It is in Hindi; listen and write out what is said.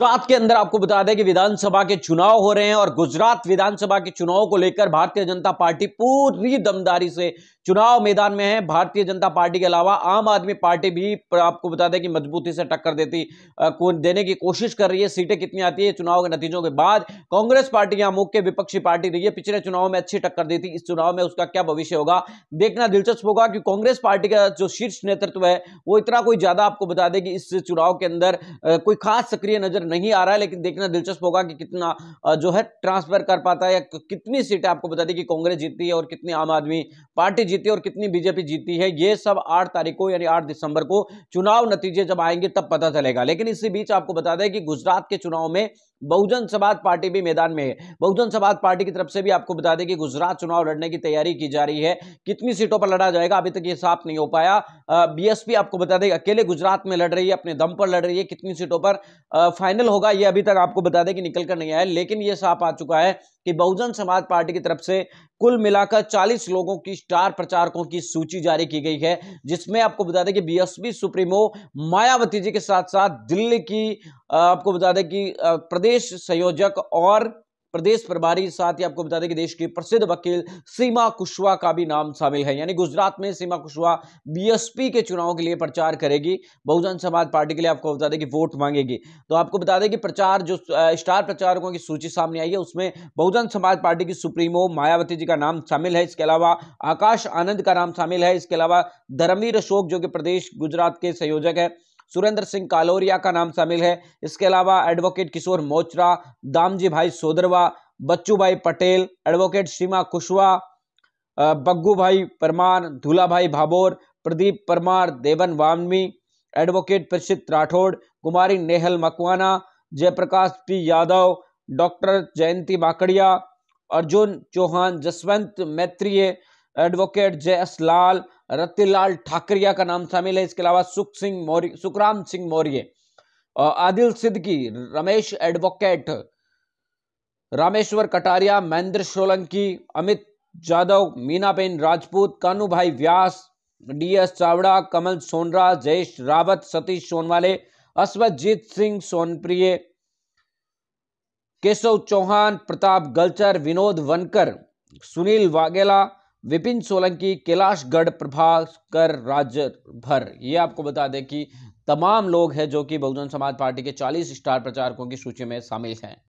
गुजरात तो के अंदर आपको बता दें कि विधानसभा के चुनाव हो रहे हैं और गुजरात विधानसभा के चुनाव को लेकर भारतीय जनता पार्टी पूरी दमदारी से चुनाव मैदान में है भारतीय जनता पार्टी के अलावा आम आदमी पार्टी भी आपको बता दें कि मजबूती से टक्कर देती देने की कोशिश कर रही है सीटें कितनी आती है चुनाव के नतीजों के बाद कांग्रेस पार्टी यहाँ मुख्य विपक्षी पार्टी रही है पिछले चुनाव में अच्छी टक्कर दी थी इस चुनाव में उसका क्या भविष्य होगा देखना दिलचस्प होगा कि कांग्रेस पार्टी का जो शीर्ष नेतृत्व है वो इतना कोई ज्यादा आपको बता दें कि इस चुनाव के अंदर कोई खास सक्रिय नजर नहीं आ रहा है लेकिन देखना दिलचस्प होगा कि कितना जो है ट्रांसफर कर पाता है या कितनी सीटें आपको बता दें कि कांग्रेस जीतती है और कितनी आम आदमी पार्टी जीती और कितनी बीजेपी जीती है ये सब आठ तारीख को यानी आठ दिसंबर को चुनाव नतीजे जब आएंगे तब पता चलेगा लेकिन इसी बीच आपको बता दें कि गुजरात के चुनाव में बहुजन समाज पार्टी भी मैदान में है बहुजन समाज पार्टी की तरफ से भी आपको बता दें कि गुजरात चुनाव लड़ने की तैयारी की जा रही है कितनी सीटों पर लड़ा जाएगा अभी तक ये साफ नहीं हो पाया बीएसपी आपको बता दें अकेले गुजरात में लड़ रही है अपने दम पर लड़ रही है कितनी सीटों पर फाइनल होगा ये अभी तक आपको बता दें कि निकल कर नहीं आया लेकिन ये साफ आ चुका है कि बहुजन समाज पार्टी की तरफ से कुल मिलाकर 40 लोगों की स्टार प्रचारकों की सूची जारी की गई है जिसमें आपको बता दें कि बीएसपी सुप्रीमो मायावती जी के साथ साथ दिल्ली की आपको बता दें कि प्रदेश संयोजक और प्रदेश प्रभारी साथ ही आपको बता दें कि देश की प्रसिद्ध वकील सीमा कुशवाहा का भी नाम शामिल है यानी गुजरात में सीमा कुशवाहा बीएसपी के चुनाव के लिए प्रचार करेगी बहुजन समाज पार्टी के लिए आपको बता दें कि वोट मांगेगी तो आपको बता दें कि प्रचार जो स्टार प्रचारकों की सूची सामने आई है उसमें बहुजन समाज पार्टी की सुप्रीमो मायावती जी का नाम शामिल है इसके अलावा आकाश आनंद का नाम शामिल है इसके अलावा धर्मवीर अशोक जो कि प्रदेश गुजरात के संयोजक है सुरेंद्र सिंह कालोरिया का नाम शामिल है इसके अलावा एडवोकेट किशोर मोचरा दामजी भाई सोदरवा बच्चू भाई पटेल एडवोकेट सीमा कुशवा बग्गू भाई परमार धूला भाई Bhabor Pradeep Parmar Devan Vami advocate Prasiddh Rathod Kumari Nehal Makwana Jayprakash P Yadav doctor Jayanti Bakadiya Arjun Chauhan Jaswant Maitriya advocate Jay S Lal Rattilal Thakariya का नाम शामिल है इसके अलावा सुख सिंह मौर्य सुखराम सिंह मौर्य आदिल सिद्दकी रमेश एडवोकेट रामेश्वर कटारिया महेंद्र सोलंकी अमित जादव मीनाबेन राजपूत कानू भाई व्यास डीएस चावड़ा कमल सोनरा जयेश रावत सतीश सोनवाले अश्वजीत सिंह सोनप्रिय केशव चौहान प्रताप गलचर विनोद वनकर सुनील वाघेला विपिन सोलंकी कैलाशगढ़ प्रभाकर राज्य भर ये आपको बता दें कि तमाम लोग हैं जो कि बहुजन समाज पार्टी के 40 स्टार प्रचारकों की सूची में शामिल हैं